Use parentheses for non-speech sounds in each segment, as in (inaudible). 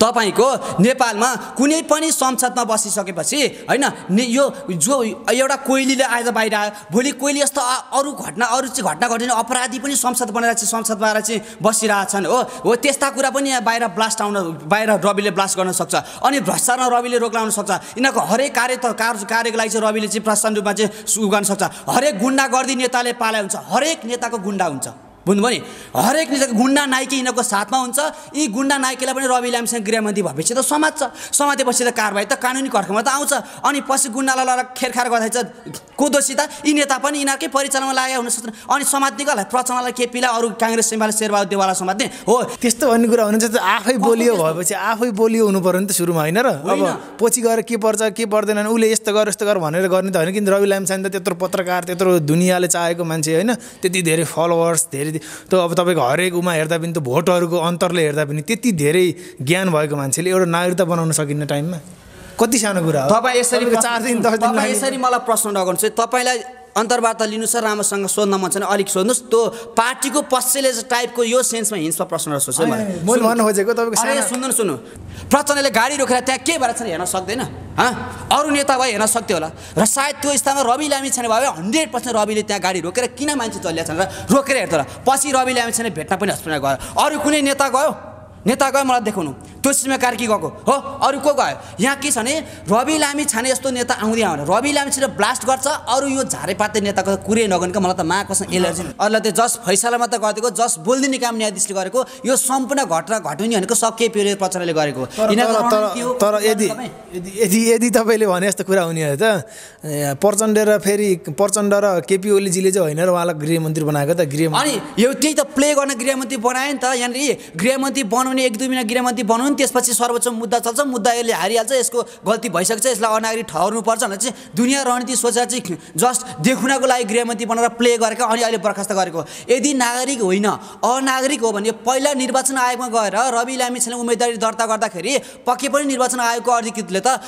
तपाईँको नेपालमा कुनै पनि संसदमा बसिसकेपछि होइन यो जो एउटा कोइलीले आएर बाहिर आयो भोलि कोइली यस्तो अरू घटना अरू चाहिँ घटना घटिने अपराधी पनि संसद बनेर चाहिँ आएर चाहिँ बसिरहेछन् हो हो त्यस्ता कुरा पनि यहाँ बाहिर ब्लास्ट आउन बाहिर रविले ब्लास्ट गर्न सक्छ अनि भ्रष्टाचारमा रविले रोक लाउन सक्छ यिनीहरूको हरेक कार्य त कार्यको लागि चाहिँ रविले चाहिँ प्रशासन रूपमा चाहिँ उ गर्न सक्छ हरेक गुन्डा गुन्डागर्दी नेताले पाले हुन्छ हरेक नेताको गुन्डा हुन्छ बुझ्नुभयो नि हरेक निजको गुन्डा नाइकी यिनीहरूको साथमा हुन्छ यी गुन्डा नाइकीलाई पनि रवि लामीसँग गृहमन्त्री भएपछि त समात्छ समातेपछि त कारवाही त कानुनी कर्खमा त आउँछ अनि पछि गुन्डालाई लगाएर खेरखार गर्दाखेरि को दोषी त यी नेता पनि यिनीहरूकै परिचालनमा लागेको हुन सक्छ अनि समात्ने कसलाई प्रचण्डलाई केपीलाई अरू काङ्ग्रेस एमाले शेरबहादुर देवाला समात्ने हो त्यस्तो भन्ने कुरा हुनुहुन्छ त आफै बोलियो भएपछि आफै बोलियो हुनु पऱ्यो नि त सुरुमा होइन र अब पछि गएर के पर्छ के पर्दैन उसले यस्तो गर यस्तो गर भनेर गर्ने त होइन किन रवि लामसाङ त त्यत्रो पत्रकार त्यत्रो दुनियाँले चाहेको मान्छे होइन त्यति धेरै फलोवर्स धेरै मान्छेले त अब तपाईँको हरेक उमा हेर्दा पनि त भोटहरूको अन्तरले हेर्दा पनि त्यति धेरै ज्ञान भएको मान्छेले एउटा नागरिकता बनाउन सकिन्न टाइममा कति सानो कुरा हो तपाईँ यसरी चार दिन दस दिन यसरी मलाई प्रश्न चाहिँ तपाईँलाई अन्तर्वार्ता लिनुहोस् र राम्रोसँग सोध्न मन छ भने अलिक सोध्नुहोस् त्यो पार्टीको पक्षले टाइपको यो सेन्समा हिंसमा प्रश्न सोच्छु मैले भन्नु खोजेको तपाईँको सुन्नु सुन्नु प्रचण्डले गाडी रोकेर त्यहाँ के भएर छ हेर्न सक्दैन हँ अरू नेता भए हेर्न सक्थ्यो होला र सायद त्यो स्थानमा रवि लामी छाने भए हन्ड्रेड पर्सेन्ट रविले त्यहाँ गाडी रोकेर किन मान्छे चलिरहेको छ र रोकेर हेर्थ्यो होला पछि रवि लामी छैन भेट्न पनि हस्पिटल गयो अरू कुनै नेता गयो नेता गयो मलाई देखाउनु त्यो कार्की गएको हो अरू को गयो यहाँ के छ भने रवि लामी छाने यस्तो नेता आउँदै आउने रवि लामी ब्लास्ट गर्छ अरू यो झारेपाते नेताको कुरै क्या मलाई त महाकोसँग एलर्जी अरूलाई त्यो जस फैसला मात्र गरिदिएको जस बोलिदिने काम न्यायाधीशले गरेको यो सम्पूर्ण घटना घटाउने भनेको सके पेरे प्रचण्डले गरेको तर यदि यदि यदि तपाईँले भने यस्तो कुरा हुने हो त प्रचण्ड र फेरि प्रचण्ड र केपी ओलीजीले चाहिँ होइन र उहाँलाई गृहमन्त्री बनाएको त गृह अनि यो त्यही त प्ले गर्न गृहमन्त्री बनायो नि त यहाँनिर गृहमन्त्री बन बनाउने एक दुई महिना गृहमन्त्री बनाउनु त्यसपछि सर्वोच्च मुद्दा चल्छ मुद्दा यसले हारिहाल्छ यसको गल्ती भइसक्छ यसलाई अनागरिक पर्छ भनेर चाहिँ दुनियाँ रणनीति सोचेर चाहिँ जस्ट देखुनाको लागि गृहमन्त्री बनाएर प्ले गरेका अनि अहिले बर्खास्त गरेको यदि नागरिक होइन अनागरिक हो भने पहिला निर्वाचन आयोगमा गएर रवि लामिछाने उम्मेदवारी दर्ता गर्दाखेरि पक्कै पनि निर्वाचन आयोगको अधिकृतले त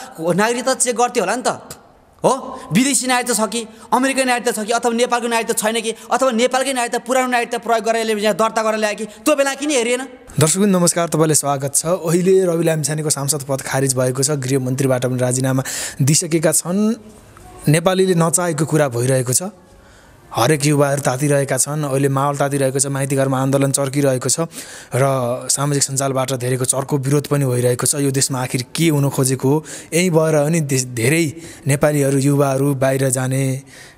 नागरिकता चेक गर्थ्यो होला नि त हो विदेशी नागरिकता छ कि अमेरिकन नागरिकता छ कि अथवा नेपालको नागरिकता छैन कि अथवा नेपालकै नागरिकता पुरानो नागरिकता प्रयोग गरेर यहाँ दर्ता गरेर ल्याए कि त्यो बेला किन हेरिएन दर्शक नमस्कार तपाईँलाई स्वागत छ अहिले रवि लामिछानेको सांसद पद खारिज भएको छ गृहमन्त्रीबाट पनि राजीनामा दिइसकेका छन् नेपालीले नचाहेको कुरा भइरहेको छ हरेक युवाहरू तातिरहेका छन् अहिले माहौल तातिरहेको छ माइती घरमा आन्दोलन चर्किरहेको छ र सामाजिक सञ्जालबाट धेरैको चर्को विरोध पनि भइरहेको छ यो देशमा आखिर के हुन खोजेको हो यहीँ भएर पनि धेरै नेपालीहरू युवाहरू बाहिर जाने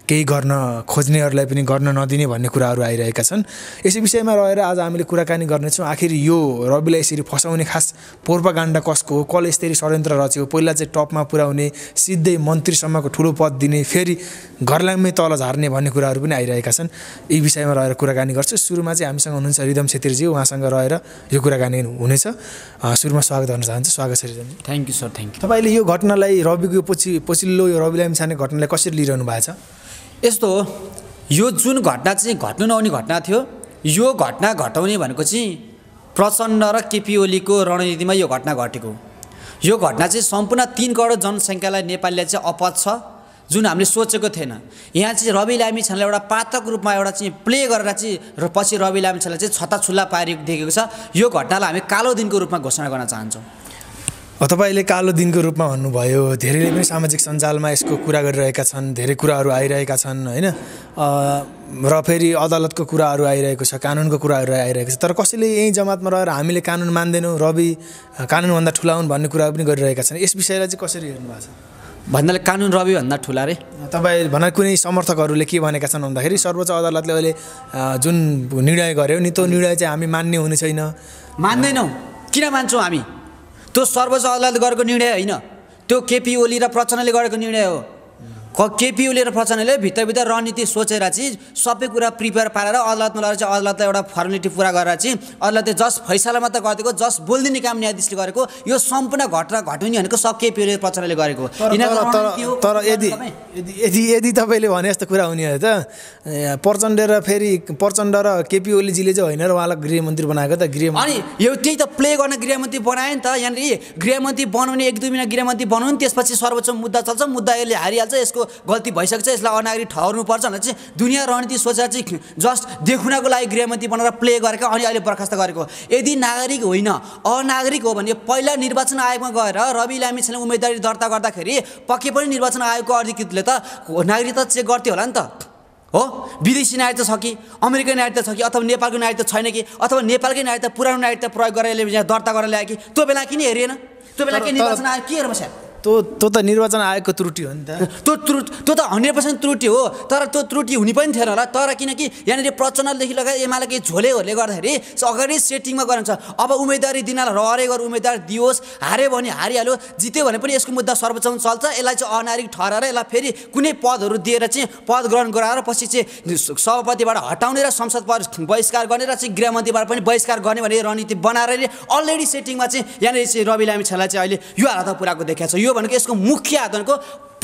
केही गर्न खोज्नेहरूलाई पनि गर्न नदिने भन्ने कुराहरू आइरहेका छन् यसै विषयमा रहेर आज हामीले कुराकानी गर्नेछौँ आखिर यो रविलाई यसरी फसाउने खास पोर्पागाण्डा कसको हो कसले यसरी षड्यन्त्र रच्यो पहिला चाहिँ टपमा पुर्याउने सिधै मन्त्रीसम्मको ठुलो पद दिने फेरि घरलाई तल झार्ने भन्ने कुराहरू पनि आइरहेका छन् यी विषयमा रहेर कुराकानी गर्छु सुरुमा चाहिँ हामीसँग हुनुहुन्छ रिदम छेत्रीजी उहाँसँग रहेर यो कुराकानी हुनेछ सुरुमा स्वागत गर्न चाहन्छु स्वागत छ Ridam thank you sir thank you तपाईँले यो घटनालाई रविको पछि पछिल्लो यो रविलाई छाने घटनालाई कसरी लिइरहनु भएको छ यस्तो हो यो जुन घटना चाहिँ घट्नु नहुने घटना थियो यो घटना घटाउने भनेको चाहिँ प्रचण्ड र केपी ओलीको रणनीतिमा यो घटना घटेको यो घटना चाहिँ सम्पूर्ण तिन करोड जनसङ्ख्यालाई नेपालीलाई चाहिँ अपत छ जुन हामीले सोचेको थिएन यहाँ चाहिँ रवि लामी छानलाई एउटा पातक रूपमा एउटा चाहिँ प्ले गरेर चाहिँ र पछि रवि लामी छानलाई चाहिँ छताछुल्ला देखेको छ यो घटनालाई हामी कालो दिनको रूपमा घोषणा गर्न चाहन्छौँ तपाईँले कालो दिनको रूपमा भन्नुभयो धेरैले पनि सामाजिक सञ्जालमा यसको कुरा गरिरहेका छन् धेरै कुराहरू आइरहेका छन् होइन र फेरि अदालतको कुराहरू आइरहेको छ कानुनको कुराहरू आइरहेको छ तर कसैले यहीँ जमातमा रहेर हामीले कानुन मान्दैनौँ रवि कानुनभन्दा ठुला हुन् भन्ने कुरा पनि गरिरहेका छन् यस विषयलाई चाहिँ कसरी हेर्नु भएको छ भन्नाले कानुन रविभन्दा ठुला रे तपाईँ भन्दा कुनै समर्थकहरूले के भनेका छन् भन्दाखेरि सर्वोच्च अदालतले अहिले जुन निर्णय गर्यो नि त्यो निर्णय चाहिँ हामी मान्ने हुने छैन मान्दैनौँ किन मान्छौँ हामी त्यो सर्वोच्च अदालत गरेको निर्णय होइन त्यो केपी ओली र प्रचण्डले गरेको निर्णय हो क केपियु र प्रचण्डले भित्रभित्र रणनीति सोचेर चाहिँ सबै कुरा प्रिपेयर पारेर अदालतमा लगेर चाहिँ अदालतलाई एउटा फर्मेलिटी पुरा गरेर चाहिँ अदालतले जस फैसला मात्र गरिदिएको जस बोलिदिने काम न्यायाधीशले गरेको यो सम्पूर्ण घटना घटुनी भनेको सब केपिओले प्रचण्डले गरेको तर यदि यदि यदि तपाईँले भने जस्तो कुरा हुने हो त प्रचण्ड र फेरि प्रचण्ड र केपी ओलीजीले चाहिँ होइन र उहाँलाई गृहमन्त्री बनाएको त गृह अनि यो त्यही त प्ले गर्न गृहमन्त्री बनायो नि त यहाँनिर गृहमन्त्री बनाउने एक दुई महिना गृहमन्त्री बनाउने त्यसपछि सर्वोच्च मुद्दा चल्छ मुद्दा यसले हारिहाल्छ यसको गल्ती भइसक्छ यसलाई अनागरिक पर्छ भनेर चाहिँ दुनियाँ रणनीति सोचेर चाहिँ जस्ट देखुनको लागि गृहमन्त्री बनाएर प्ले गरेका अनि अहिले बर्खास्त गरेको यदि नागरिक होइन अनागरिक हो भने पहिला निर्वाचन आयोगमा गएर रवि लामिछाने उम्मेदवारी दर्ता गर्दाखेरि पक्कै पनि निर्वाचन आयोगको अधिकृतले त नागरिकता चेक गर्थ्यो होला नि त हो विदेशी नागरिकता छ कि अमेरिकन नागरिकता छ कि अथवा नेपालको नागरिकता छैन कि अथवा नेपालकै नागरिकता पुरानो नागरिकता प्रयोग गरेर यसले दर्ता गरेर ल्यायो कि त्यो बेला किन हेरिएन त्यो बेला के निर्वाचन आयोग के हेर्नु त्यो त्यो त निर्वाचन आयोगको त्रुटि हो नि त (laughs) त्यो त्रु त्यो त हन्ड्रेड पर्सेन्ट त्रुटि हो तर त्यो त्रुटि हुने पनि थिएन होला तर किनकि यहाँनिर प्रचण्डदेखि लगाएर एमाले केही झोलेहरूले गर्दाखेरि अगाडि सेटिङमा गराउँछ अब उम्मेदवारी दिनलाई रहरे गरेर उम्मेदवार दियोस् हार्यो भने हारिहाल्यो जित्यो भने पनि यसको मुद्दा सर्वोच्चमा चल्छ यसलाई चाहिँ अनागरिक ठहराएर यसलाई फेरि कुनै पदहरू दिएर चाहिँ पद ग्रहण गराएर पछि चाहिँ सभापतिबाट हटाउने र संसद बहिष्कार गर्ने र चाहिँ गृहमन्त्रीबाट पनि बहिष्कार गर्ने भन्ने रणनीति बनाएर अलरेडी सेटिङमा चाहिँ यहाँनिर चाहिँ रवि लामिछालाई चाहिँ अहिले यो हालत पुऱ्याएको देखाएको छ यो भनेको यसको मुख्य आधारको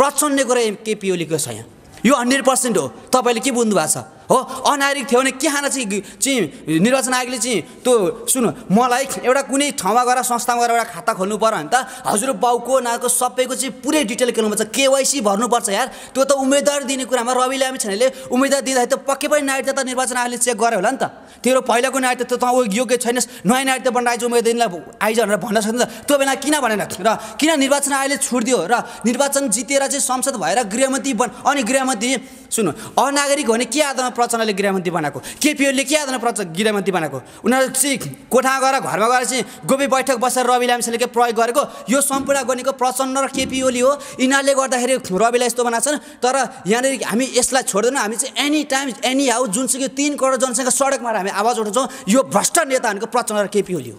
प्रचण्ड कुरा केपी ओलीको छ यहाँ यो हन्ड्रेड पर्सेन्ट हो तपाईँले के बुझ्नु भएको छ हो अनागरिक थियो भने के खान चाहिँ चाहिँ निर्वाचन आयोगले चाहिँ त्यो सुन मलाई एउटा कुनै ठाउँमा गएर संस्थामा गएर एउटा खाता खोल्नु पऱ्यो भने त हजुर बाउको नाको सबैको चाहिँ पुरै डिटेल खेल्नुपर्छ केवाइसी भर्नुपर्छ यार त्यो त उम्मेदवार दिने कुरामा रवि लामी छैनले उम्मेदवार दिँदाखेरि त पक्कै पनि नागरिकता त निर्वाचन आयोगले चेक गरे होला नि त तेरो पहिलाको नागरिकता त तँ योग्य छैनस् नयाँ नागरिकता बनाएछ उम्मेदवारलाई आइज भनेर भन्न त त्यो बेला किन भनेन र किन निर्वाचन आयोगले छुट दियो र निर्वाचन जितेर चाहिँ संसद भएर गृहमन्त्री बन अनि गृहमन्त्री सुन्नु अनागरिक हो भने के आधारमा प्रचण्डले गृहमन्त्री बनाएको केपिओले के आधारमा प्रच गृहमन्त्री बनाएको उनीहरू चाहिँ कोठा गएर घरमा गएर चाहिँ गोपी बैठक बसेर रवि लामिसाले के प्रयोग गरेको यो सम्पूर्ण गर्नेको प्रचण्ड र केपिओली हो यिनीहरूले गर्दाखेरि रविलाई यस्तो बनाएको छ तर यहाँनिर हामी यसलाई छोड्दैनौँ हामी चाहिँ एनी टाइम एनी हाउ जुन चाहिँ यो तिन करोड जनसङ्ख्या सडकमा हामी आवाज उठाउँछौँ यो भ्रष्ट नेताहरूको प्रचण्ड र केपिओली हो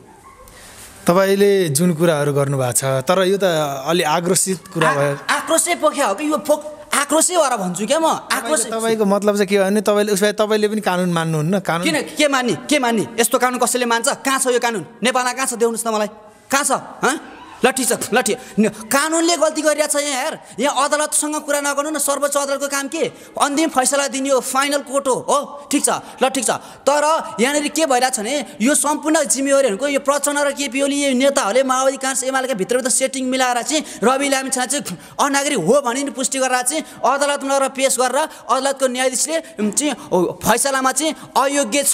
तपाईँले जुन कुराहरू गर्नुभएको छ तर यो त अलि आक्रोशित कुरा भयो आक्रोशै पोख्या हो कि यो फोक आक्रोशै भएर भन्छु क्या म आक्रोश तपाईँको मतलब चाहिँ के हो भने तपाईँले उसलाई तपाईँले पनि कानुन मान्नुहुन्न कानुन किन के मान्ने के मान्ने यस्तो कानुन कसैले मान्छ कहाँ छ यो कानुन नेपालमा कहाँ छ देख्नुहोस् न मलाई कहाँ छ हँ ल ठिक छ ल लट्ठी कानुनले गल्ती गरिरहेको छ यहाँ हेर यहाँ अदालतसँग कुरा नगर्नु न सर्वोच्च अदालतको काम के अन्तिम फैसला दिने हो फाइनल कोर्ट हो हो ठिक छ ल ठिक छ तर यहाँनिर के भइरहेको छ भने यो सम्पूर्ण जिम्मेवारीहरूको यो प्रचण्ड र केपी ओली नेताहरूले माओवादी काङ्ग्रेस एमालेका भित्रभित्र सेटिङ मिलाएर चाहिँ रवि लामिछाने चाहिँ अनागरिक हो नि पुष्टि गरेर चाहिँ अदालतमा गएर पेस गरेर अदालतको न्यायाधीशले चाहिँ फैसलामा चाहिँ अयोग्य छ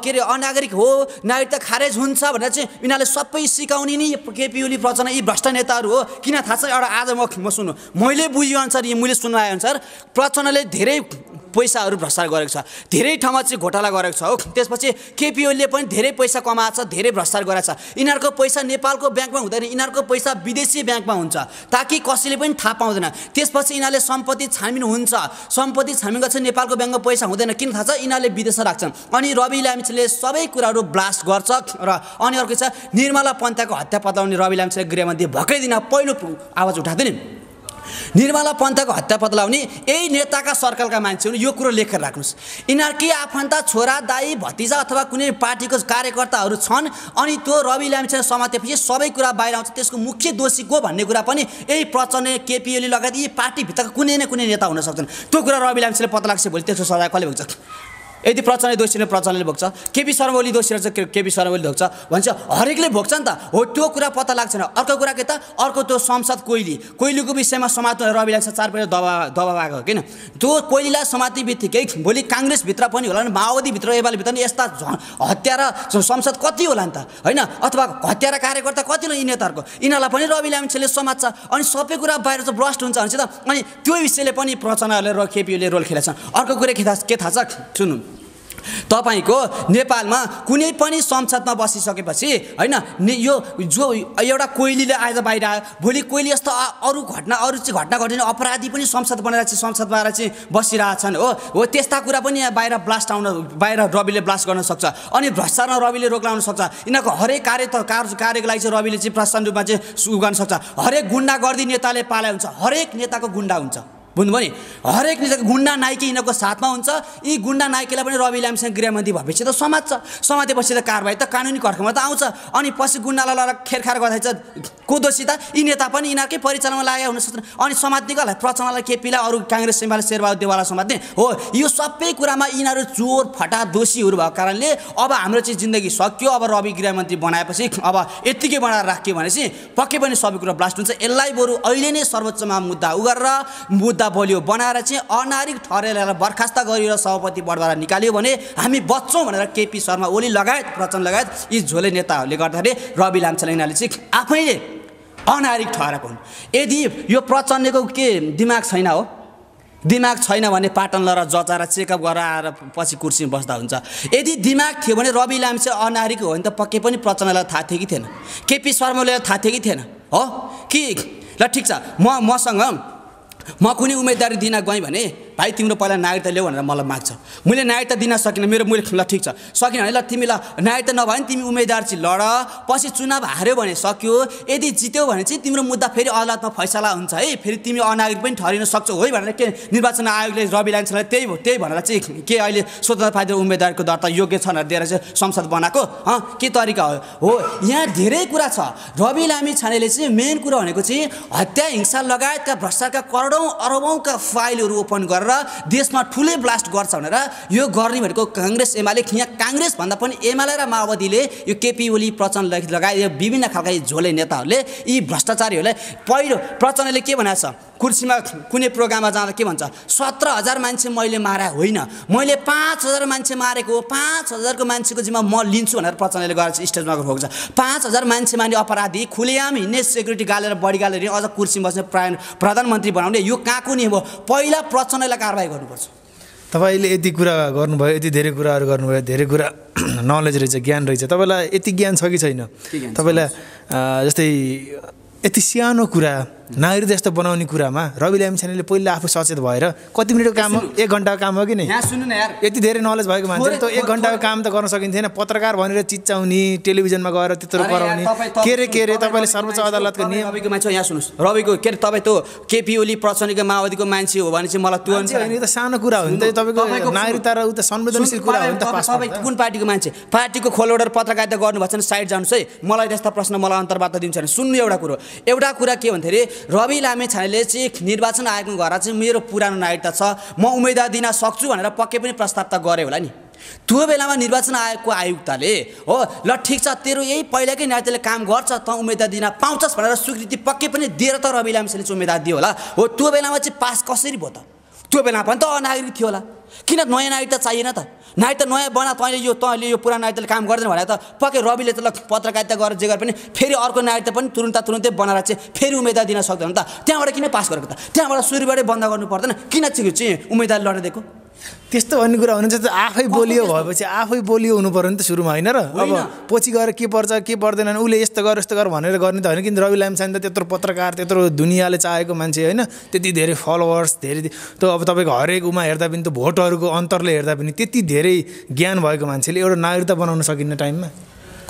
के अरे अनागरिक हो नागरिकता खारेज हुन्छ भनेर चाहिँ यिनीहरूले सबै सिकाउने नि केपी ओली प्रचन यी भ्रष्ट नेताहरू हो किन थाहा छ एउटा आज म म सुन्नु मैले अनुसार यी मैले सुन्नु आए अनुसार प्रचनले धेरै पैसाहरू भ्रष्टाचार गरेको छ धेरै ठाउँमा चाहिँ घोटाला गरेको छ हो त्यसपछि केपिओले पनि धेरै पैसा कमाएको छ धेरै भ्रष्टाचार गराएको छ यिनीहरूको पैसा नेपालको ब्याङ्कमा हुँदैन यिनीहरूको पैसा विदेशी ब्याङ्कमा हुन्छ ताकि कसैले पनि थाहा पाउँदैन त्यसपछि यिनीहरूले सम्पत्ति छामिन हुन्छ सम्पत्ति छानबिन गर्छ नेपालको ब्याङ्कमा पैसा हुँदैन किन थाहा छ यिनीहरूले विदेशमा राख्छन् अनि रवि लामिछले सबै कुराहरू ब्लास्ट गर्छ र अनि अर्को छ निर्मला पन्थ्याको हत्या पताउने रवि लामिछले गृहमन्त्री भएकै दिन पहिलो आवाज उठाएको नि निर्मला पन्तको हत्या पत्लाउने यही नेताका सर्कलका मान्छे हुन् यो कुरो लेखेर राख्नुहोस् यिनीहरूकै आफन्त छोरा दाई भतिजा अथवा कुनै पार्टीको कार्यकर्ताहरू छन् अनि त्यो रवि लामिछाने समातेपछि सबै कुरा बाहिर आउँछ त्यसको मुख्य दोषी को भन्ने कुरा पनि यही प्रचण्ड केपिओली लगायत यी पार्टीभित्रका कुनै न कुनै नेता हुन सक्छन् त्यो कुरा रवि लामिछाले पत्ता लाग्छ भोलि त्यसको सजाय कसले भन्छ यदि प्रचण्ड दोषी नै प्रचण्डले भोग्छ केपी शर्मा ओली दोषी रहेछ केपी शर्मा ओली भोग्छ भन्छ हरेकले भोग्छ नि त हो त्यो कुरा पत्ता लाग्छ अर्को कुरा के त अर्को त्यो संसद कोइली कोइलीको विषयमा समात्नु रवि लाग्छ चार पहिला दबा दबाब आएको किन त्यो कोइलीलाई समात्ने बित्तिकै भोलि काङ्ग्रेसभित्र पनि होला नि माओवादीभित्र भित्र नि यस्ता हत्या र संसद कति होला नि त होइन अथवा हत्या र कार्यकर्ता कति होला नेताहरूको यिनीहरूलाई पनि रवि लामिछेले समात्छ अनि सबै कुरा बाहिर चाहिँ ब्रस्ट हुन्छ भने चाहिँ त अनि त्यो विषयले पनि प्रचण्डहरूले र केपीले रोल खेलेछन् अर्को कुरा के थाहा के थाहा छ सुन्नु तपाईँको नेपालमा कुनै पनि संसदमा बसिसकेपछि होइन यो जो एउटा कोइलीले आएर बाहिर आयो भोलि कोइली जस्तो अरू घटना अरू चाहिँ घटना घटिने अपराधी पनि संसद बनेर चाहिँ संसदमा आएर चाहिँ बसिरहेछन् हो हो त्यस्ता कुरा पनि यहाँ बाहिर ब्लास्ट आउन बाहिर रविले ब्लास्ट गर्न सक्छ अनि भ्रष्टाचारमा रविले रोक लाउन सक्छ यिनीहरूको हरेक कार्य त कार्यको लागि चाहिँ रविले चाहिँ प्रशासन रूपमा चाहिँ उ गर्न सक्छ हरेक गुन्डागर्दी नेताले पाले हुन्छ हरेक नेताको गुन्डा हुन्छ बुझ्नुभयो नि हरेक निजको गुन्डा नायकी यिनीहरूको साथमा हुन्छ यी गुन्डा नायकीलाई पनि रवि लामीसँग गृहमन्त्री भएपछि त समात्छ समातेपछि त कारवाही त कानुनी कर्खमा त आउँछ अनि पछि गुन्डालाई लगाएर खेरखार गर्दाखेरि को दोषी त यी नेता पनि यिनीहरूकै परिचालनमा लागेको हुन सक्छ अनि समात्ने कसलाई प्रचारलाई केपीलाई अरू काङ्ग्रेस सिम्बालाई शेरबहादुर देवाला समात्ने हो यो सबै कुरामा यिनीहरू चोर फटा दोषीहरू भएको कारणले अब हाम्रो चाहिँ जिन्दगी सक्यो अब रवि गृहमन्त्री बनाएपछि अब यत्तिकै बनाएर राख्यो भनेपछि पक्कै पनि सबै कुरा ब्लास्ट हुन्छ यसलाई बरु अहिले नै सर्वोच्चमा मुद्दा उ गरेर मुद्दा मुद्दा बोल्यो बनाएर चाहिँ अनारिक ठहरेर बर्खास्त गरेर सभापति बढबाट निकाल्यो भने हामी बच्छौँ भनेर केपी शर्मा ओली लगायत प्रचण्ड लगायत यी झोले नेताहरूले गर्दाखेरि रवि लामछाने यिनीहरूले चाहिँ आफैले अनारिक ठहरेको हुन् यदि यो प्रचण्डको के दिमाग छैन हो दिमाग छैन भने पाटन लगाएर जचाएर चेकअप गरेर आएर पछि कुर्सीमा बस्दा हुन्छ यदि दिमाग थियो भने रवि लाम्चे अनारिक हो भने त पक्कै पनि प्रचण्डलाई थाहा थियो कि थिएन केपी शर्माले थाहा थियो कि थिएन हो कि ल ठिक छ म मसँग म कुनै उम्मेदवारी दिन गएँ भने भाइ तिम्रो पहिला नागरिकता ल्याऊ भनेर मलाई माग्छ मैले नागरिकता दिन सकिनँ मेरो मैले ल ठिक छ सकिनँ भने ल तिमीलाई नागरिकता नभए पनि तिमी उम्मेदवार चाहिँ लड पछि चुनाव हार्यो भने सक्यो यदि जित्यौ भने चाहिँ तिम्रो मुद्दा फेरि अदालतमा फैसला हुन्छ है फेरि तिमी अनागरिक पनि ठहरिन सक्छौ है भनेर के निर्वाचन आयोगले रवि लान्छलाई त्यही त्यही भनेर चाहिँ के अहिले स्वतन्त्र पार्टी उम्मेद्वारको दर्ता योग्य छ भनेर दिएर चाहिँ संसद बनाएको हँ के तरिका हो यहाँ धेरै कुरा छ रवि लामी छानेले चाहिँ मेन कुरा भनेको चाहिँ हत्या हिंसा लगायतका भ्रष्टाचारका करोडौँ अरबौँका फाइलहरू ओपन गरेर गरेर देशमा ठुलै ब्लास्ट गर्छ भनेर यो गर्ने भनेको काङ्ग्रेस एमाले यहाँ भन्दा पनि एमाले र माओवादीले यो केपी ओली प्रचण्ड लगायत यो विभिन्न खालका झोले नेताहरूले यी भ्रष्टाचारीहरूलाई पहिलो प्रचण्डले के भनेको छ कुर्सीमा कुनै प्रोग्राममा जाँदा के भन्छ सत्र हजार मान्छे मैले मारा होइन मैले पाँच हजार मान्छे मारेको हो पाँच हजारको मान्छेको जिम्मा म लिन्छु भनेर प्रचण्डले गएर स्टेजमा गएको छ पाँच हजार मान्छे माने अपराधी खुलेआम हिँड्ने सेक्युरिटी गालेर बढी गालेर अझ कुर्सीमा बस्ने प्रधानमन्त्री बनाउने यो कहाँको कुनै हो पहिला प्रचण्डलाई कारवाही गर्नुपर्छ तपाईँले यति कुरा गर्नुभयो यति धेरै कुराहरू गर्नुभयो धेरै कुरा नलेज (clears throat) रहेछ ज्ञान रहेछ तपाईँलाई यति ज्ञान छ कि छैन तपाईँलाई जस्तै यति सानो कुरा नागरिक जस्तो बनाउने कुरामा रवि लामिछानेले पहिला आफू सचेत भएर कति मिनटको काम हो एक घन्टाको काम हो कि नै सुन्नु न यति धेरै नलेज भएको मान्छे त एक घन्टाको काम त गर्न सकिन्थेन पत्रकार भनेर चिच्चाउने टेलिभिजनमा गएर त्यत्रो गराउने के अरे के अरे तपाईँले सर्वोच्च अदालतको नियमको मान्छे यहाँ सुन्नुहोस् रविको के अरे तपाईँ त केपी ओली प्रचण्डको माओवादीको मान्छे हो भने चाहिँ मलाई त्यो त सानो कुरा हो नि त तपाईँको नागरिकता र उता संवेदनशील कुरा हो नि त तपाईँ कुन पार्टीको मान्छे पार्टीको खोलबाट पत्रकारिता गर्नुभएको छ साइड जानुहोस् है मलाई त्यस्ता प्रश्न मलाई अन्तर्वार्ता दिन्छ सुन्नु एउटा कुरो एउटा कुरा के भन्दाखेरि रवि लामेछानेले चाहिँ निर्वाचन आयोगको घर चाहिँ मेरो पुरानो नागरिकता छ म उम्मेदवार दिन सक्छु भनेर पक्कै पनि प्रस्ताव त गरे होला नि त्यो बेलामा निर्वाचन आयोगको आयुक्तले हो ल ठिक छ तेरो यही पहिलाकै नायिताले काम गर्छ त उम्मेदवार दिन पाउँछस् भनेर स्वीकृति पक्कै पनि दिएर त रवि लामेछानेले चाहिँ उम्मेदवार दियो होला हो त्यो बेलामा चाहिँ पास कसरी भयो त त्यो बेला पनि त नागरिक थियो होला किन नयाँ नागरिक त चाहिएन त नागरिक त नयाँ बना तैँले यो तैँले यो पुरानो नागरिकले काम गर्दैन भनेर त पक्कै रविले त पत्रकारिता गरेर जे गरे पनि फेरि अर्को नागरिकता पनि तुरुन्त तुरुन्तै बनाएर चाहिँ फेरि उम्मेदवार दिन सक्दैन त त्यहाँबाट किन पास गरेको त त्यहाँबाट सुरुबाटै बन्द गर्नु पर्दैन किन चाहिँ उम्मेदवार लड्न त्यस्तो भन्ने कुरा हुनुहुन्छ त आफै बोलियो भएपछि आफै बोलियो हुनु पऱ्यो नि त सुरुमा होइन र अब पछि गएर के पर्छ के पर्दैन उसले यस्तो गर यस्तो गर भनेर गर्ने त होइन किन रवि लामसान त त्यत्रो पत्रकार त्यत्रो दुनियाँले चाहेको मान्छे होइन त्यति धेरै फलोवर्स धेरै त अब तपाईँको हरेक उमा हेर्दा पनि त भोटहरूको अन्तरले हेर्दा पनि त्यति धेरै ज्ञान भएको मान्छेले एउटा नागरिकता बनाउन सकिन्न टाइममा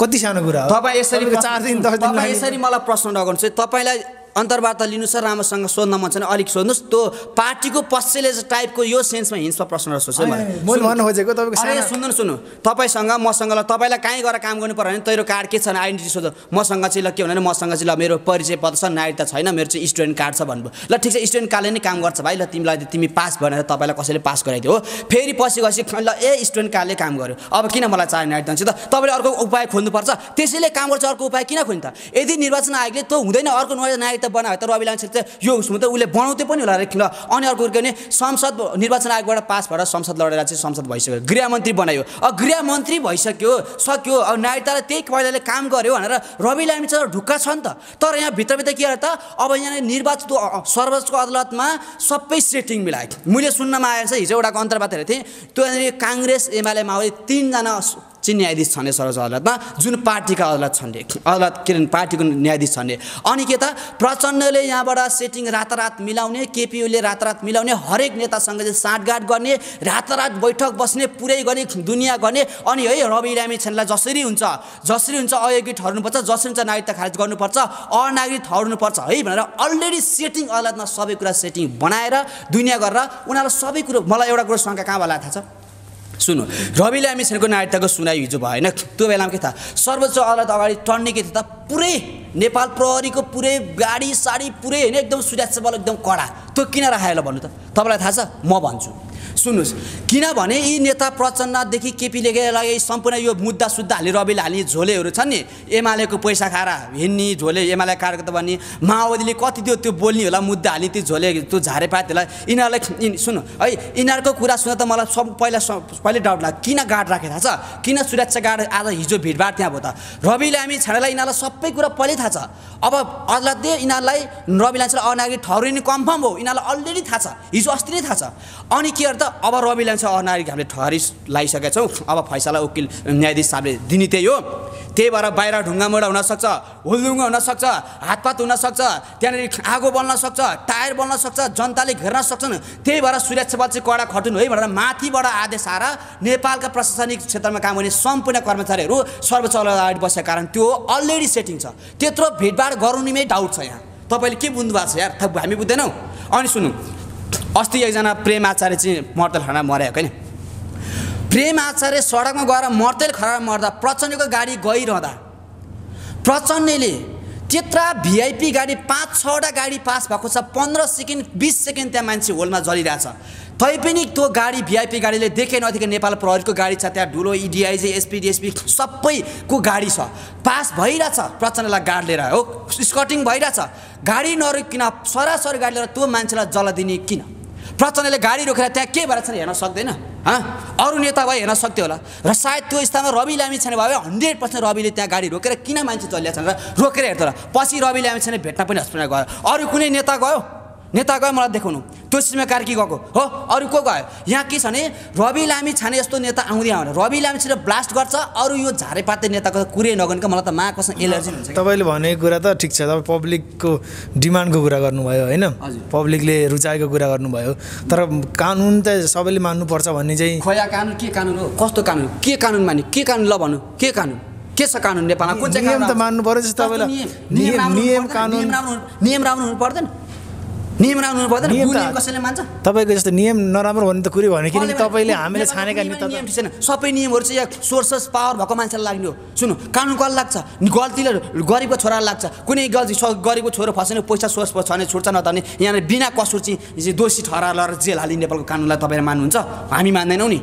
कति सानो कुरा हो तपाईँ यसरी चार दिन दस दिन यसरी मलाई प्रश्न नगर्नुहोस् तपाईँलाई अन्तर्वार्ता लिनु छ राम्रोसँग सोध्न मन छ अलिक सोध्नुहोस् त्यो पार्टीको पक्षले टाइपको यो सेन्समा भन्नु खोजेको तपाईँको सुन्नु सुन्नु तपाईँसँग मसँग ल तपाईँलाई कहीँ गएर काम गर्नु पऱ्यो भने तेरो कार्ड के छ भने आइडेन्टिटी सोध्छ मसँग चाहिँ ल के भने मसँग चाहिँ ल मेरो परिचय पत्र छ नागरिकता छैन मेरो चाहिँ स्टुडेन्ट कार्ड छ भन्नुभयो ल ठिक छ स्टुडेन्ट कार्डले नै काम गर्छ भाइ ल तिमीलाई तिमी पास भनेर तपाईँलाई कसैले पास गराइदियो हो फेरि पछि गएपछि ल ए स्टुडेन्ट कार्डले काम गर्यो अब किन मलाई चाहे नागरिकता हुन्छ त तपाईँले अर्को उपाय खोज्नुपर्छ त्यसैले काम गर्छ अर्को उपाय किन खोज्नु त यदि निर्वाचन आयोगले त्यो हुँदैन अर्को नयाँ नागरिकता त बनायो तर रवि लामिछाने चाहिँ यो हुनु त उसले बनाउँदै पनि होला रे किन अनि अर्को के भने संसद निर्वाचन आयोगबाट पास भएर संसद लडेर चाहिँ संसद भइसक्यो गृहमन्त्री बनायो अब गृहमन्त्री भइसक्यो सक्यो अब नागरिकतालाई त्यही पहिलाले काम गर्यो भनेर रवि लामिछाने ढुक्का छ नि त तर यहाँ भित्रभित्र के अरे त अब यहाँ निर्वाचित सर्वोच्च अदालतमा सबै सेटिङ मिलायो मैले सुन्नमा आएछ हिजो एउटा अन्तर्वार्ता हेरेको थिएँ त्यो काङ्ग्रेस एमाले माओवादी तिनजना चाहिँ न्यायाधीश छन् सर्वोच्च अदालतमा जुन पार्टीका अदालत छन् अदालत के अरे पार्टीको न्यायाधीश छन् अनि के त प्रचण्डले यहाँबाट सेटिङ रातारात मिलाउने केपिओले रातारात मिलाउने हरेक नेतासँग चाहिँ साँठगाँठ गर्ने रातारात बैठक बस्ने पुरै गर्ने दुनियाँ गर्ने अनि है रवि रामी छेनलाई जसरी हुन्छ जसरी हुन्छ अयोग्य ठहरनुपर्छ जसरी हुन्छ नागरिकता खारेज गर्नुपर्छ अनागरिक ठहरनुपर्छ है भनेर अलरेडी सेटिङ अदालतमा सबै कुरा सेटिङ बनाएर दुनियाँ गरेर उनीहरूलाई सबै कुरो मलाई एउटा कुरो शङ्का कहाँ थाहा छ सुन्नु रवि लामिछानेको नागरिकताको सुनाइ हिजो भएन त्यो बेलामा के थाहा सर्वोच्च अदालत अगाडि टन्ने के थियो त पुरै नेपाल प्रहरीको पुरै गाडी साडी पुरै होइन एकदम सुरक्षा बल एकदम कडा त्यो किन राखेर भन्नु त तपाईँलाई थाहा छ म भन्छु सुन्नुहोस् किनभने यी नेता प्रचण्डदेखि केपी लेखेलाई सम्पूर्ण यो मुद्दा सुद्धा हालेर अबिल हाल्ने झोलेहरू छन् नि एमालेको पैसा खाएर हिँड्ने झोले एमाले कार्यकर्ता भन्ने माओवादीले कति दियो त्यो त्यो होला मुद्दा हाल्ने त्यो झोले त्यो झारेपातहरूलाई यिनीहरूलाई सुन्नु है यिनीहरूको कुरा सुन्दा त मलाई सब पहिला पहिले डाउट लाग्यो किन गार्ड राखेको थाहा छ किन सुरक्षा गार्ड आज हिजो भिडभाड त्यहाँ भयो त रवि हामी छाडेलाई यिनीहरूलाई सबै कुरा पहिले थाहा छ अब अदालतले यिनीहरूलाई रवि लामी छाडा अनागरिक ठहरिने कन्फर्म हो यिनीहरूलाई अलरेडी थाहा छ हिजो अस्ति नै थाहा छ अनि के अरे त अब रविल्यान्स नागरिक हामीले ठहरी लगाइसकेका छौँ अब फैसला वकिल न्यायाधीश साहबले दिने त्यही हो त्यही भएर बाहिर ढुङ्गा मोडा हुनसक्छ हुलदुङ्गा हुनसक्छ हातपात हुनसक्छ त्यहाँनिर आगो बल्न सक्छ टायर बल्न सक्छ जनताले घेर्न सक्छन् त्यही भएर सुरक्षा बल चाहिँ कडा खटुन है भनेर माथिबाट आदेश आएर नेपालका प्रशासनिक क्षेत्रमा काम गर्ने सम्पूर्ण कर्मचारीहरू सर्वोच्च अदालत बसेको कारण त्यो अलरेडी सेटिङ छ त्यत्रो भिडभाड गराउनेमै डाउट छ यहाँ तपाईँले के बुझ्नु भएको छ यार हामी बुझ्दैनौँ अनि सुन्नु अस्ति एकजना प्रेम आचार्य चाहिँ मर्तेल खाना मरेको होइन प्रेम आचार्य सडकमा गएर मर्तेल खराब मर्दा प्रचण्डको गाडी गइरहँदा प्रचण्डले त्यत्रा भिआइपी गाडी पाँच छवटा गाडी पास भएको छ पन्ध्र सेकेन्ड बिस सेकेन्ड त्यहाँ मान्छे होलमा जलिरहेछ तैपनि त्यो गाडी भिआइपी गाडीले देखे नदेखे नेपाल प्रहरीको गाडी छ त्यहाँ ढुलो इडिआइजी एसपी डिएसपी सबैको गाडी छ पास भइरहेछ प्रचण्डलाई गाड लिएर हो स्कटिङ भइरहेछ गाडी नरोकिन सरासर गाडी लिएर त्यो मान्छेलाई जला दिने किन प्रचण्डले गाडी रोकेर त्यहाँ के भएर छन् हेर्न सक्दैन हँ अरू नेता भए हेर्न सक्थ्यो होला र सायद त्यो स्थानमा रवि लामी छैन भए हन्ड्रेड पर्सेन्ट रविले त्यहाँ गाडी रोकेर किन मान्छे चलिरहेको छ र रोकेर हेर्थ्यो होला पछि रवि लामी छैन भेट्न पनि हस्पिटल गयो अरू कुनै नेता गयो नेता गयो मलाई देखाउनु त्यो कार्की गएको हो अरू को गयो यहाँ के छ भने रवि लामी छाने यस्तो नेता आउँदै आउने रवि लामी छिटो ब्लास्ट गर्छ अरू यो झारेपाते नेताको कुरै नगर्नुको मलाई त महाकोसँग एलर्जी हुन्छ तपाईँले भनेको कुरा त ठिक छ तपाईँ पब्लिकको डिमान्डको कुरा गर्नुभयो होइन पब्लिकले रुचाएको कुरा गर्नुभयो तर कानुन त सबैले मान्नुपर्छ भन्ने चाहिँ खोया कानुन के कानुन हो कस्तो कानुन के कानुन मान्यो के कानुन ल भन्नु के कानुन के छ कानुन नेपालमा कुन चाहिँ नियम त मान्नु पर्यो तपाईँलाई नियम कानुन नियम राम्रो हुनु पर्दैन नियम राम्रो पर्दैन कसैले मान्छ तपाईँको जस्तो नियम नराम्रो भन्ने त कुरै भने किनकि तपाईँले हामीले छानेका नियम छैन सबै नियमहरू चाहिँ यहाँ सोर्सेस पावर भएको मान्छेलाई लाग्ने हो सुन्नु कानुन कल लाग्छ गल्तीले गरिबको छोरालाई लाग्छ कुनै गल्ती गरिबको छोरो फसेन पैसा सोर्स छ भने छुट्छ भने यहाँनिर बिना कसुर चाहिँ दोषी ठहरा लगेर जेल हालि नेपालको कानुनलाई तपाईँले मान्नुहुन्छ हामी मान्दैनौँ नि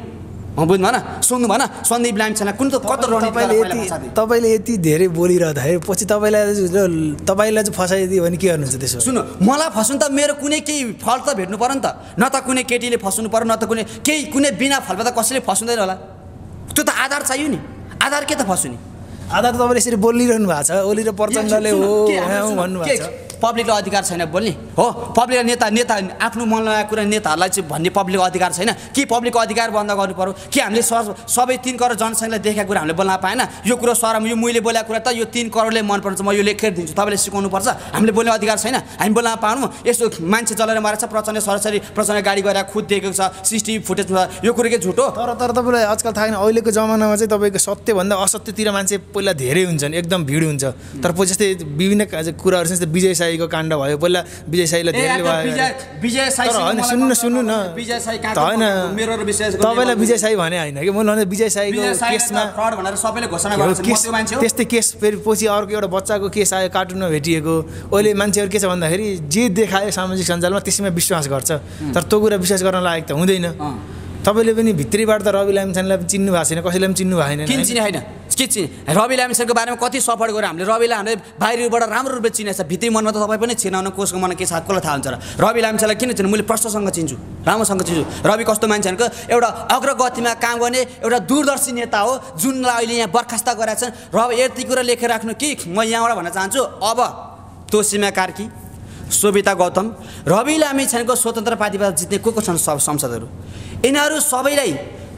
बुझ्नु भएन सुन्नु भएन सन्दीप लामिछाना कुन त कत्रो तपाईँले यति तपाईँले यति धेरै बोलिरहँदाखेरि पछि तपाईँलाई तपाईँलाई चाहिँ फसाइदियो भने के गर्नुहुन्छ त्यसो सुन्नु मलाई फसाउनु त मेरो कुनै केही फल त भेट्नु पऱ्यो नि त न त कुनै केटीले फस्नु पऱ्यो न त कुनै केही कुनै बिना फलमा त कसैले फसाउँदैन होला त्यो त आधार चाहियो नि आधार के त नि आधार त तपाईँले यसरी बोलिरहनु भएको छ ओली र प्रचण्डले हो भन्नुभएको छ पब्लिकलाई अधिकार छैन बोल्ने हो पब्लिक नेता नेता आफ्नो मन लगाएको कुरा नेताहरूलाई चाहिँ भन्ने पब्लिकको अधिकार छैन कि पब्लिकको अधिकार बन्द गर्नु पऱ्यो कि हामीले सबै तिन करोड जनसङ्ख्यालाई देखेको कुरा हामीले बोल्न पाएन यो कुरो सर यो मैले बोलेको कुरा त यो तिन करोडले मन पर्छ म यो लेखेर दिन्छु तपाईँले पर्छ हामीले बोल्ने अधिकार छैन हामी बोल्न पाउनु यस्तो मान्छे चलेर मारेको छ प्रचण्ड सरसरी प्रचण्ड गाडी गरेर खुद देखेको छ सिसिटिभी फुटेज यो कुरो के झुटो तर तर तपाईँलाई आजकल थाहा छैन अहिलेको जमानामा चाहिँ तपाईँको सत्यभन्दा असत्यतिर मान्छे पहिला धेरै हुन्छन् एकदम भिड हुन्छ तर जस्तै विभिन्न कुराहरू जस्तै विजय साई साईको काण्ड भयो पहिला विजय साईलाई धेरै होइन सुन्नु सुन्नु न होइन तपाईँलाई विजय साई भने होइन कि मलाई विजय साईको केसमा त्यस्तै केस फेरि पछि अर्को एउटा बच्चाको केस आयो कार्टुनमा भेटिएको अहिले मान्छेहरू के छ भन्दाखेरि जे देखायो सामाजिक सञ्जालमा त्यसैमा विश्वास गर्छ तर त्यो कुरा विश्वास गर्न लायक त हुँदैन तपाईँले पनि भित्रीबाट त रवि लामिछानलाई चिन्नु भएको छैन कसैलाई पनि चिन्नु भएन के चिन् रवि लामिसनको बारेमा कति सफर गऱ्यो हामीले रविलाई हामीले बाहिरबाट राम्रो रूपले चिनेछ भित्री मनमा त तपाईँ पनि चिनाउनु कसको मन के छ कसलाई थाहा हुन्छ र रवि लामिसालाई किन चिन्नु मैले प्रश्नसँग चिन्छु राम्रोसँग चिन्छु रवि कस्तो मान्छे मान्छेहरूको एउटा अग्रगतिमा काम गर्ने एउटा दूरदर्शी नेता हो जुनलाई अहिले यहाँ बर्खास्त गराएको छन् रवि यति कुरा लेखेर राख्नु कि म यहाँबाट भन्न चाहन्छु अब तोसीमा कार्की सोभिता गौतम रवि लामी स्वतन्त्र पार्टीबाट जित्ने को को छन् सब सांसदहरू यिनीहरू सबैलाई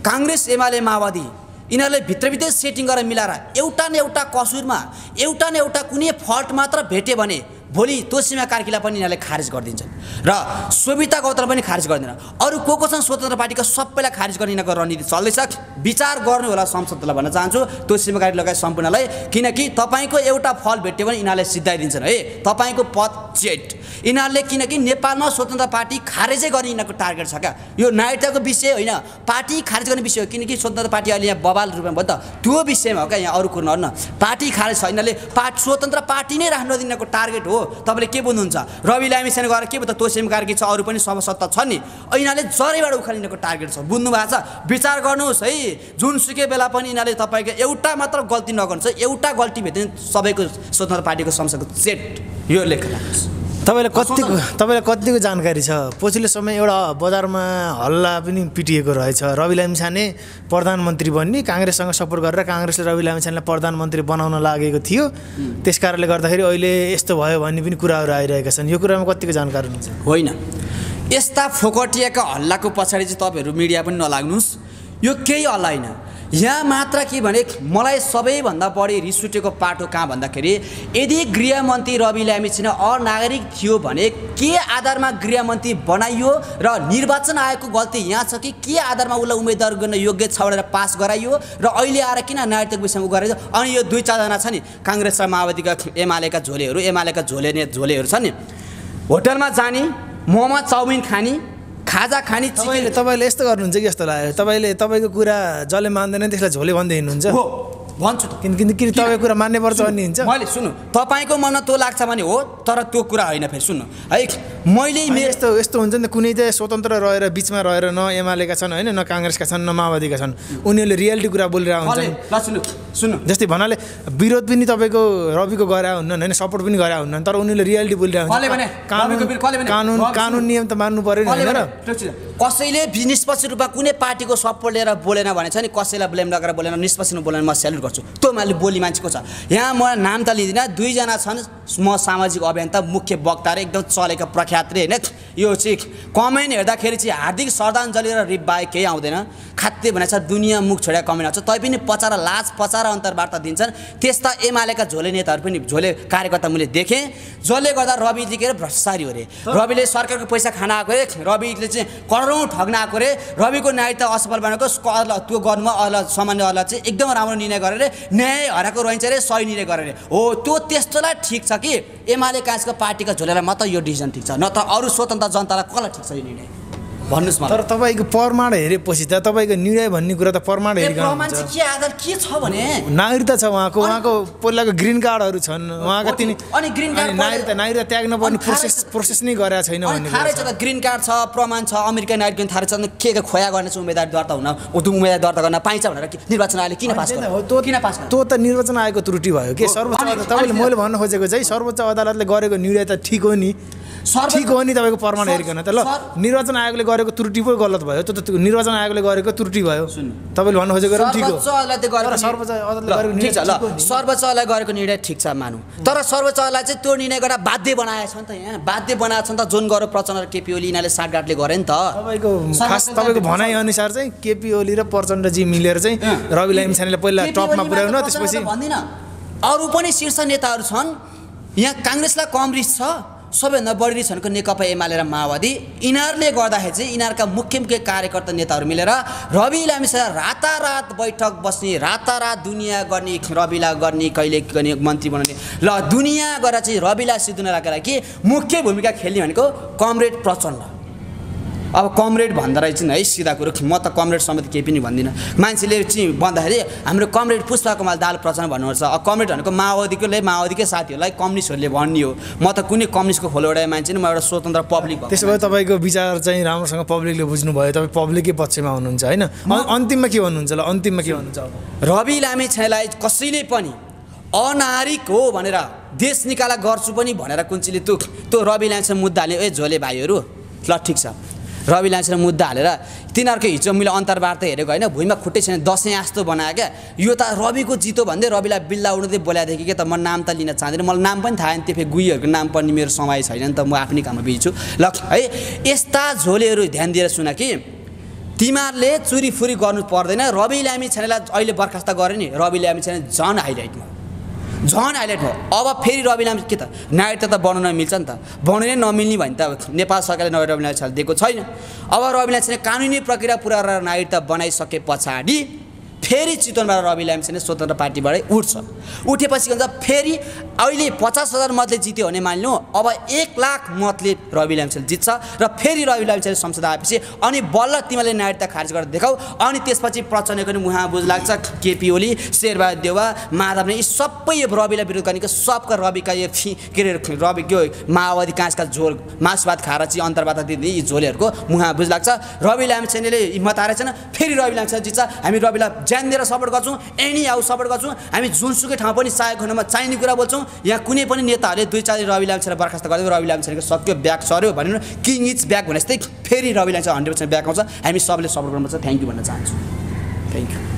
काङ्ग्रेस एमाले माओवादी यिनीहरूले भित्रभित्रै सेटिङ गरेर मिलाएर एउटा न एउटा कसुरमा एउटा न एउटा कुनै फल्ट मात्र भेट्यो भने भोलि तोसीमा कार्कीलाई पनि यिनीहरूले खारेज गरिदिन्छन् र सोभिता गौतल पनि खारेज गर्दैन अरू को को छन् स्वतन्त्र पार्टीका सबैलाई खारेज गर्ने यिनीहरूको रणनीति चल्दैछ विचार गर्नु होला संसदलाई भन्न चाहन्छु त्यो सिमकारी लगाए सम्पूर्णलाई किनकि तपाईँको एउटा फल भेट्यो भने यिनीहरूले सिद्धाइदिन्छन् है तपाईँको पद चेट यिनीहरूले किनकि नेपालमा स्वतन्त्र पार्टी खारेजै गर्ने यिनीहरूको टार्गेट छ क्या यो नायरताको विषय होइन पार्टी खारेज गर्ने विषय हो किनकि स्वतन्त्र पार्टी अहिले यहाँ बबाल रूपमा भयो त त्यो विषयमा हो क्या यहाँ अरू कुरो न पार्टी खारेज छ यिनीहरूले पार्ट स्वतन्त्र पार्टी नै राख्नु यिनीहरूको टार्गेट हो तपाईँले के बुझ्नुहुन्छ रवि लामिसेन गएर के भयो तोसेम कार्की छ अरू पनि सभासत्ता छ नि यिनीहरूले जरैबाट उखालिनेको टार्गेट छ बुझ्नु भएको छ विचार गर्नुहोस् है जुन सुके बेला पनि यिनीहरूले तपाईँको एउटा मात्र गल्ती नगर्नुहोस् एउटा गल्ती भेट्दैन सबैको स्वतन्त्र पार्टीको संसदको सेट यो लेख तपाईँलाई कतिको तपाईँलाई कतिको जानकारी छ पछिल्लो समय एउटा बजारमा हल्ला पनि पिटिएको रहेछ रवि लामिछाने प्रधानमन्त्री बन्ने काङ्ग्रेससँग सपोर्ट गरेर काङ्ग्रेसले रवि लामिछानेलाई प्रधानमन्त्री बनाउन लागेको थियो त्यस कारणले गर्दाखेरि अहिले यस्तो भयो भन्ने पनि कुराहरू आइरहेका छन् यो कुरामा कतिको जानकारी हुन्छ होइन यस्ता फोकटिएका हल्लाको पछाडि चाहिँ तपाईँहरू मिडिया पनि नलाग्नुहोस् यो केही हल्ला होइन यहाँ मात्र के भने मलाई सबैभन्दा बढी रिस उठेको पाटो कहाँ भन्दाखेरि यदि गृहमन्त्री रवि लामी अनागरिक थियो भने के आधारमा गृहमन्त्री बनाइयो र निर्वाचन आयोगको गल्ती यहाँ छ कि के आधारमा उसलाई उम्मेदवार गर्न योग्य छ भनेर पास गराइयो र अहिले आएर किन नागरिक विषयमा गराइयो अनि यो दुई चारजना छ नि काङ्ग्रेस र माओवादीका एमालेका झोलेहरू एमालेका झोले झोलेहरू छन् नि होटलमा जाने मोमो चाउमिन खाने खाजा खाने तपाईँले तपाईँले यस्तो गर्नुहुन्छ कि जस्तो लाग्यो तपाईँले तपाईँको कुरा जसले मान्दैन त्यसलाई झोले भन्दै हिँड्नुहुन्छ भन्छु किनकि तपाईँको कुरा पर्छ भन्ने हुन्छ मैले सुन्नु तपाईँको मनमा त्यो लाग्छ भने हो तर त्यो कुरा होइन फेरि सुन्नु है मैले यस्तो यस्तो हुन्छ नि कुनै चाहिँ स्वतन्त्र रहेर बिचमा रहेर न एमालेका छन् होइन न काङ्ग्रेसका छन् न माओवादीका छन् उनीहरूले रियालिटी कुरा बोलिरहेको हुन्छ सुन्नु जस्तै भन्नाले विरोध पनि तपाईँको रविको गरेर हुन्न होइन सपोर्ट पनि गरेर हुन्न तर उनीहरूले रियालिटी बोलिरहेको हुन्छ कानुन कानुन नियम त मान्नु पऱ्यो नि होइन कसैले निष्पक्ष रूपमा कुनै पार्टीको सपोर्ट लिएर बोलेन भने छ नि कसैलाई ब्लेम लगाएर बोलेन निष्पक्ष बोलेन म सेल्युट गर्छु त्यो मैले बोली मान्छेको छ यहाँ म नाम त लिँदिनँ दुईजना छन् म सामाजिक अभियन्ता मुख्य वक्ता र एकदम चलेको प्रख्यात रे होइन यो चाहिँ कमेन्ट हेर्दाखेरि चाहिँ हार्दिक श्रद्धाञ्जली र रिप बाहेक केही आउँदैन भनेको भनेछ दुनियाँ मुख छोडेर कमेन्ट आउँछ तै पनि पचार लाज पचार अन्तर्वार्ता दिन्छन् त्यस्ता एमालेका झोले नेताहरू पनि झोले कार्यकर्ता मैले देखेँ जसले गर्दा रविजी के अरे भ्रष्टाचारी हो अरे रविले सरकारको पैसा खान आएको अरे रविले चाहिँ करोडौँ ठग्न आएको अरे रविको नागरिकता असफल बनाएको त्यो गर्नुमा अल सामान्य अल चाहिँ एकदम राम्रो निर्णय गरेर न्याय हराएको रहन्छ अरे सही निर्णय गरेर हो त्यो त्यस्तोलाई ठिक छ कि एमाले काँसको पार्टीका झोलेलाई मात्र यो डिसिजन ठिक छ न त अरू स्वतन्त्र त जनतालाई कसलाई ठिक छ यो निर्णय भन्नुहोस् तर तपाईँको प्रमाण हेरेपछि त तपाईँको निर्णय भन्ने कुरा त प्रमाण हेरेको के आधार के छ भने नागरिकता छ उहाँको उहाँको पहिलाको ग्रिन कार्डहरू छन् उहाँको अनि ग्रिन कार्ड नागरिकता नागरिकता त्याग्न पर्ने प्रोसेस प्रोसेस नै गरेका छैन भन्ने ग्रिन कार्ड छ प्रमाण छ अमेरिकन नागरिक थाहा छ के के खोया गर्ने छ उम्मेदवार दर्ता हुन उम्मेदवार दर्ता गर्न पाइन्छ भनेर निर्वाचन आयोगले किन पास त्यो किन पास त्यो त निर्वाचन आयोगको त्रुटि भयो के सर्वोच्च तपाईँले मैले भन्न खोजेको चाहिँ सर्वोच्च अदालतले गरेको निर्णय त ठिक हो नि ठिक हो नि तपाईँको प्रमाण हेरिकन त ल निर्वाचन आयोगले गरेको त्रुटि पो गलत भयो त्यो त निर्वाचन आयोगले गरेको त्रुटि भयो तपाईँले भन्नु खोजेको ठिक हो सर्वोच्चलाई गरेको निर्णय ठिक छ मानु तर सर्वोच्चलाई चाहिँ त्यो निर्णय गर्दा बाध्य छ नि त यहाँ बाध्य छ नि त जुन गरेर प्रचण्ड केपी ओली यिनीहरूले साटगाटले गरे नि त तपाईँको खास तपाईँको भनाइअनुसार चाहिँ केपी ओली र प्रचण्डजी मिलेर चाहिँ रवि लामिछानेले पहिला टपमा पुऱ्याउनु त्यसपछि भन्दिनँ अरू पनि शीर्ष नेताहरू छन् यहाँ काङ्ग्रेसलाई कङ्ग्रेस छ सबैभन्दा बढी छन् नेकपा एमाले र माओवादी यिनीहरूले गर्दाखेरि चाहिँ यिनीहरूका मुख्य मुख्य कार्यकर्ता नेताहरू मिलेर रवि लामिसँग रातारात बैठक बस्ने रातारात दुनियाँ गर्ने रविला गर्ने कहिले गर्ने मन्त्री बनाउने ल दुनियाँ गरेर चाहिँ रविला सिद्धुनालाका कि मुख्य भूमिका खेल्ने भनेको कमरेड प्रचण्ड अब कमरेड भन्दा रहेछन् है सिधा कुरो म त कमरेड समेत केही पनि भन्दिनँ मान्छेले चाहिँ भन्दाखेरि हाम्रो कमरेड पुष्पा कमाल दाल प्रचण्ड भन्नुपर्छ अब कमरेड भनेको माओवादीकोले माओवादीकै साथीहरूलाई कम्युनिस्टहरूले भन्ने हो म त कुनै कम्युनिस्टको एउटा मान्छे नै म एउटा स्वतन्त्र पब्लिक त्यसो भए तपाईँको विचार चाहिँ राम्रोसँग पब्लिकले बुझ्नुभयो तपाईँ पब्लिकै पक्षमा हुनुहुन्छ होइन अन्तिममा के भन्नुहुन्छ ल अन्तिममा के भन्नुहुन्छ रवि लामे छेलाई कसैले पनि अनारिक हो भनेर देश निकाला गर्छु पनि भनेर चाहिँले त्यो तँ रवि लामेसँग मुद्दा हाल्यो ए झोले भाइहरू ल ठिक छ रवि लामिछाने मुद्दा हालेर तिनीहरूको हिजो मैले अन्तर्वार्ता हेरेको होइन भुइँमा खुट्टै छैन दसैँ जस्तो बनायो क्या यो त रविको जितो भन्दै रविलाई बिल्ला उड्दै बोलाइदिएको कि त म नाम त लिन चाहदिनँ मलाई नाम पनि थाहा होइन त्यो फेरि गुईहरूको नाम पनि मेरो समय छैन नि त म आफ्नै काममा बिजी छु ल है यस्ता झोलेहरू ध्यान दिएर सुन कि तिमीहरूले चुरी फुरी गर्नु पर्दैन रवि ल्यामी छानेलाई अहिले बर्खास्त गरेँ नि रवि ल्यामी छाने झन् हाइलाइटमा झन् हाइलाइट भयो अब फेरि रवि लाम के त नागरिकता त बनाउन मिल्छ नि त बनाउनै नमिल्ने भने त नेपाल सरकारले नगर रवि लामिछाले दिएको छैन अब रवि लामिछाले कानुनी प्रक्रिया पुरा गरेर नागरिकता बनाइसके पछाडि फेरि चितवनबाट रवि लाम्से स्वतन्त्र पार्टीबाटै उठ्छ उठेपछि भन्छ फेरि अहिले पचास हजार मतले जित्यो भने मान्नु अब एक लाख मतले रवि लाम्सेले जित्छ र फेरि रवि लाम्सेले संसद आएपछि अनि बल्ल तिमीले नागरिकता खारेज गरेर देखाऊ अनि त्यसपछि प्रचण्ड पनि उहाँ बुझ लाग्छ केपी ओली शेरबहादुर देवा माधव यी सबै यो रविलाई विरोध गर्ने सबका रविका यो फि के अरे रवि के माओवादी काँचका झोल मासुवाद खाएर चाहिँ अन्तर्वार्ता दिने यी झोलेहरूको उहाँ बुझ लाग्छ रवि लाम्सेले मत आएर छैन फेरि रवि लाम्सेले जित्छ हामी रविलाई ध्यान दिएर सपोर्ट गर्छौँ एनी हाउ सपोर्ट गर्छौँ हामी जुनसुकै ठाउँ पनि सहायक हुनमा चाहिने कुरा बोल्छौँ यहाँ कुनै पनि नेताहरूले दुई चार रवि लामछेलाई बर्खास्त गरिदियो रवि लामछेको सक्यो ब्याग सर्यो भनेर किङ इज ब्याग भने जस्तै फेरि Rabi Lamichhane hundred percent back आउँछ हामी सबले सपोर्ट गर्नुपर्छ थ्याङ्क यू भन्न चाहन्छु थ्याङ्क यू